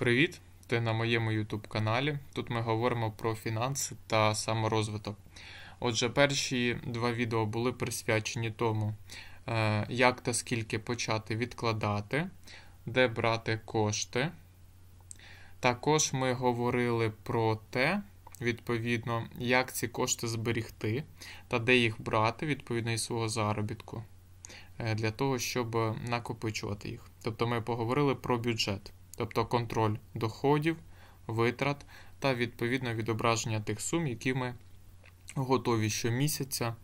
Привіт! Ти на моєму YouTube каналі. Тут ми говоримо про фінанси та саморозвиток. Отже, перші два відео були присвячені тому, е, як та скільки почати відкладати, де брати кошти. Також ми говорили про те, відповідно, як ці кошти зберігти та де їх брати відповідно із свого заробітку, е, для того, щоб накопичувати їх. Тобто ми поговорили про бюджет тобто контроль доходів, витрат та відповідно відображення тих сум, які ми готові щомісяця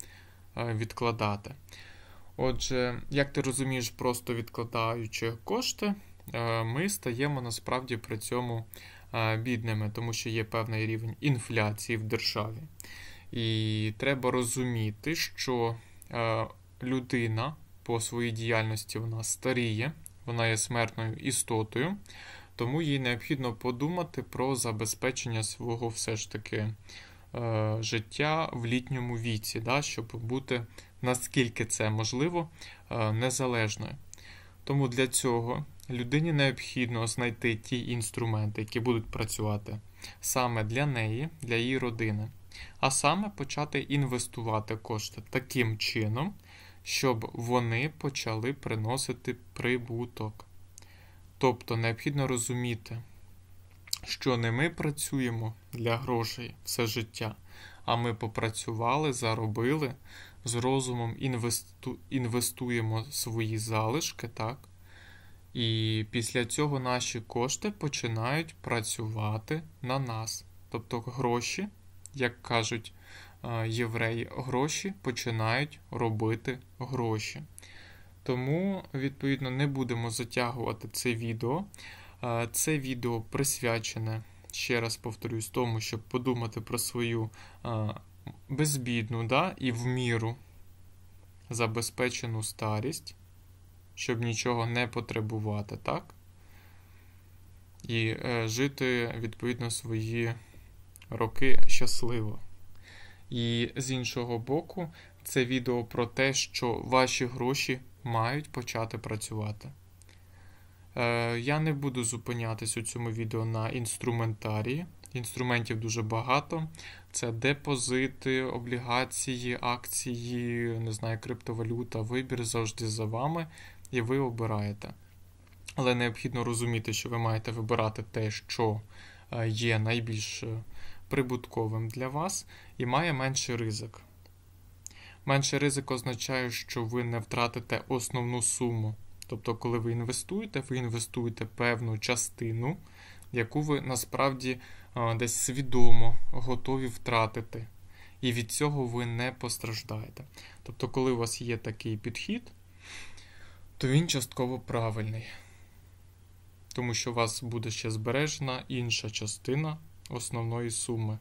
е, відкладати. Отже, як ти розумієш, просто відкладаючи кошти, е, ми стаємо насправді при цьому е, бідними, тому що є певний рівень інфляції в державі. І треба розуміти, що людина по своїй діяльності вона старіє вона є смертною істотою, тому їй необхідно подумати про забезпечення свого все ж таки е, життя в літньому віці, да, щоб бути наскільки це можливо, е, незалежною. Тому для цього людині необхідно знайти ті інструменти, які будуть працювати саме для неї, для її родини. А саме почати інвестувати кошти таким чином, щоб вони почали приносити прибуток. Тобто необхідно розуміти, що не ми працюємо для грошей все життя, а ми попрацювали, заробили, з розумом інвесту... інвестуємо свої залишки, так? І після цього наші кошти починають працювати на нас. Тобто гроші, як кажуть Е, євреї гроші починають робити гроші. Тому, відповідно, не будемо затягувати це відео. Е, це відео присвячене, ще раз повторюсь, тому, щоб подумати про свою е, безбідну да, і в міру забезпечену старість, щоб нічого не потребувати, так? І жити, відповідно, свої роки щасливо. І з іншого боку, це відео про те, що ваші гроші мають почати працювати. Е, я не буду зупинятись у цьому відео на інструментарії. Інструментів дуже багато. Це депозити, облігації, акції, не знаю, криптовалюта, вибір завжди за вами, і ви обираєте. Але необхідно розуміти, що ви маєте вибирати те, що е, є найбільш е, прибутковим для вас і має менший ризик. Менший ризик означає, що ви не втратите основну суму. Тобто, коли ви інвестуєте, ви інвестуєте певну частину, яку ви насправді е, десь свідомо готові втратити. І від цього ви не постраждаєте. Тобто, коли у вас є такий підхід, то він частково правильний. Тому що у вас буде ще збережена інша частина основної суми.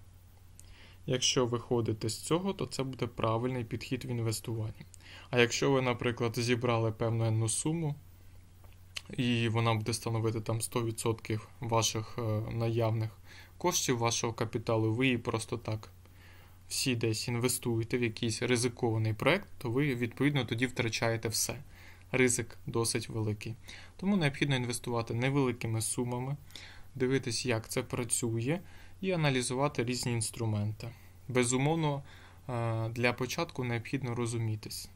Якщо виходите з цього, то це буде правильний підхід в інвестуванні. А якщо ви, наприклад, зібрали певну енну суму, і вона буде становити там 100% ваших е, наявних коштів, вашого капіталу, ви її просто так всі десь інвестуєте в якийсь ризикований проект, то ви відповідно тоді втрачаєте все. Ризик досить великий. Тому необхідно інвестувати невеликими сумами дивитись, як це працює, і аналізувати різні інструменти. Безумовно, е, для початку необхідно розумітись.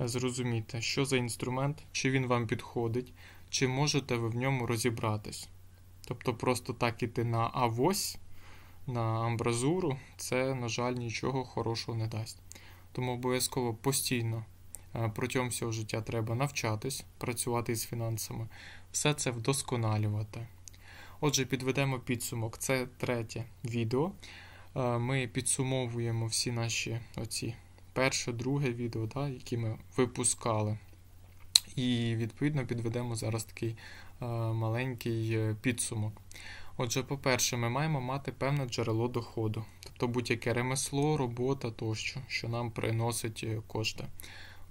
Е, зрозуміти, що за інструмент, чи він вам підходить, чи можете ви в ньому розібратись. Тобто, просто так іти на авось, на амбразуру, це, на жаль, нічого хорошого не дасть. Тому обов'язково постійно е, протягом всього життя треба навчатись, працювати з фінансами, все це вдосконалювати. Отже, підведемо підсумок. Це третє відео. Е, ми підсумовуємо всі наші оці перше, друге відео, да, які ми випускали. І, відповідно, підведемо зараз такий е, маленький е, підсумок. Отже, по-перше, ми маємо мати певне джерело доходу, тобто будь-яке ремесло, робота тощо, що нам приносить кошти.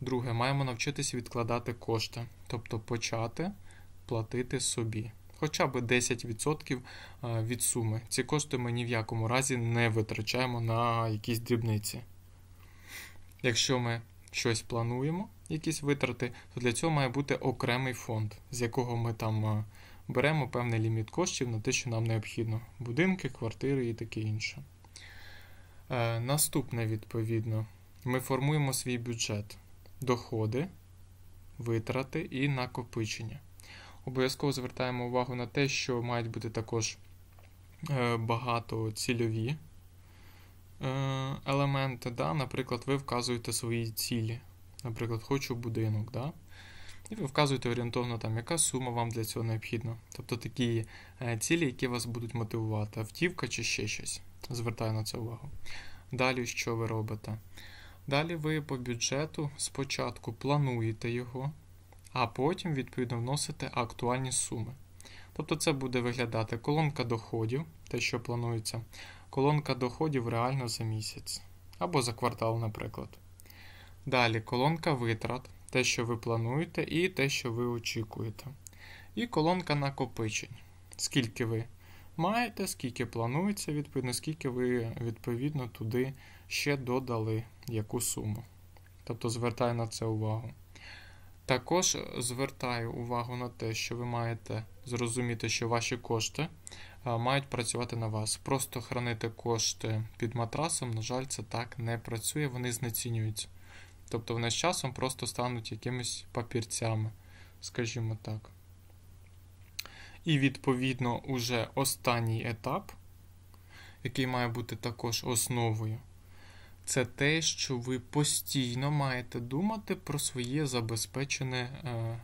Друге, маємо навчитися відкладати кошти, тобто почати платити собі хоча б 10% е, від суми. Ці кошти ми ні в якому разі не витрачаємо на якісь дрібниці. Якщо ми щось плануємо, якісь витрати, то для цього має бути окремий фонд, з якого ми там е, беремо певний ліміт коштів на те, що нам необхідно: будинки, квартири і таке інше. Е, наступне, відповідно, ми формуємо свій бюджет: доходи, витрати і накопичення. Обов'язково звертаємо увагу на те, що мають бути також е, багато цільові е, елементи. Да? Наприклад, ви вказуєте свої цілі. Наприклад, хочу будинок. Да? І ви вказуєте орієнтовно, там, яка сума вам для цього необхідна. Тобто такі е, цілі, які вас будуть мотивувати, автівка чи ще щось. Звертаю на це увагу. Далі, що ви робите? Далі ви по бюджету спочатку плануєте його а потім, відповідно, вносите актуальні суми. Тобто це буде виглядати колонка доходів, те, що планується, колонка доходів реально за місяць або за квартал, наприклад. Далі колонка витрат, те, що ви плануєте, і те, що ви очікуєте. І колонка накопичень. Скільки ви маєте, скільки планується, відповідно, скільки ви відповідно туди ще додали яку суму. Тобто звертаю на це увагу. Також звертаю увагу на те, що ви маєте зрозуміти, що ваші кошти мають працювати на вас. Просто хранити кошти під матрасом, на жаль, це так не працює, вони знецінюються. Тобто вони з часом просто стануть якимись папірцями, скажімо так. І, відповідно, уже останній етап, який має бути також основою, це те, що ви постійно маєте думати про своє забезпечене е,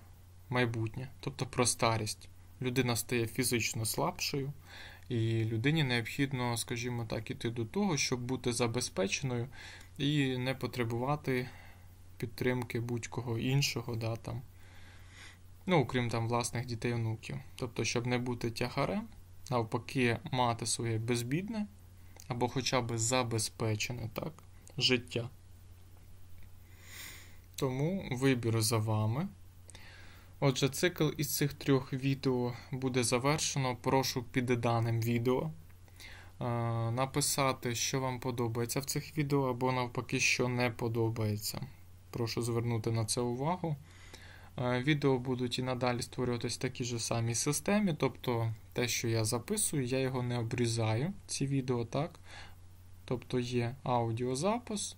майбутнє, тобто про старість. Людина стає фізично слабшою, і людині необхідно, скажімо так, іти до того, щоб бути забезпеченою і не потребувати підтримки будь-кого іншого. да, там, Ну, окрім там власних дітей онуків. Тобто, щоб не бути тягарем, навпаки, мати своє безбідне або хоча б забезпечене, так? життя. Тому вибір за вами. Отже, цикл із цих трьох відео буде завершено. Прошу під даним відео е, написати, що вам подобається в цих відео, або навпаки, що не подобається. Прошу звернути на це увагу. Е, відео будуть і надалі створюватися в такій же самій системі, тобто те, що я записую, я його не обрізаю, ці відео, так? тобто є аудіозапис.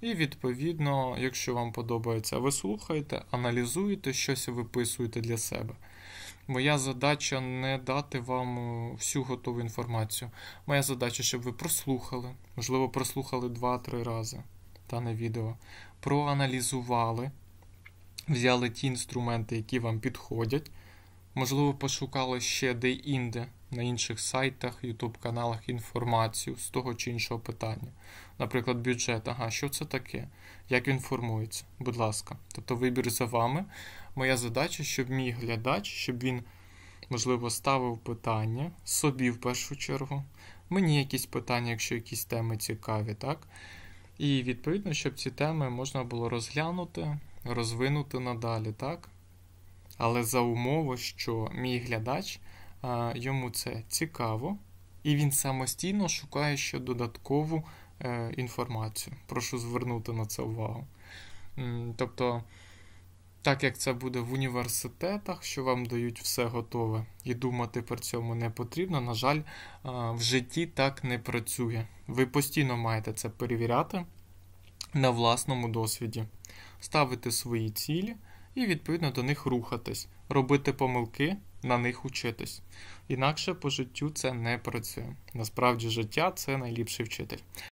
І, відповідно, якщо вам подобається, ви слухаєте, аналізуєте щось виписуєте для себе. Моя задача не дати вам е, всю готову інформацію. Моя задача, щоб ви прослухали, можливо, прослухали 2-3 рази дане відео, проаналізували, взяли ті інструменти, які вам підходять, можливо, пошукали ще де-інде на інших сайтах, YouTube-каналах інформацію з того чи іншого питання. Наприклад, бюджет. Ага, що це таке? Як він формується? Будь ласка. Тобто вибір за вами. Моя задача, щоб мій глядач, щоб він, можливо, ставив питання собі в першу чергу. Мені якісь питання, якщо якісь теми цікаві, так? І відповідно, щоб ці теми можна було розглянути, розвинути надалі, так? Але за умови, що мій глядач а, йому це цікаво, і він самостійно шукає ще додаткову е, інформацію. Прошу звернути на це увагу. Тобто, так як це буде в університетах, що вам дають все готове, і думати про цьому не потрібно, на жаль, в житті так не працює. Ви постійно маєте це перевіряти на власному досвіді, ставити свої цілі і, відповідно, до них рухатись робити помилки, на них учитись. Інакше по життю це не працює. Насправді, життя це найліпший вчитель.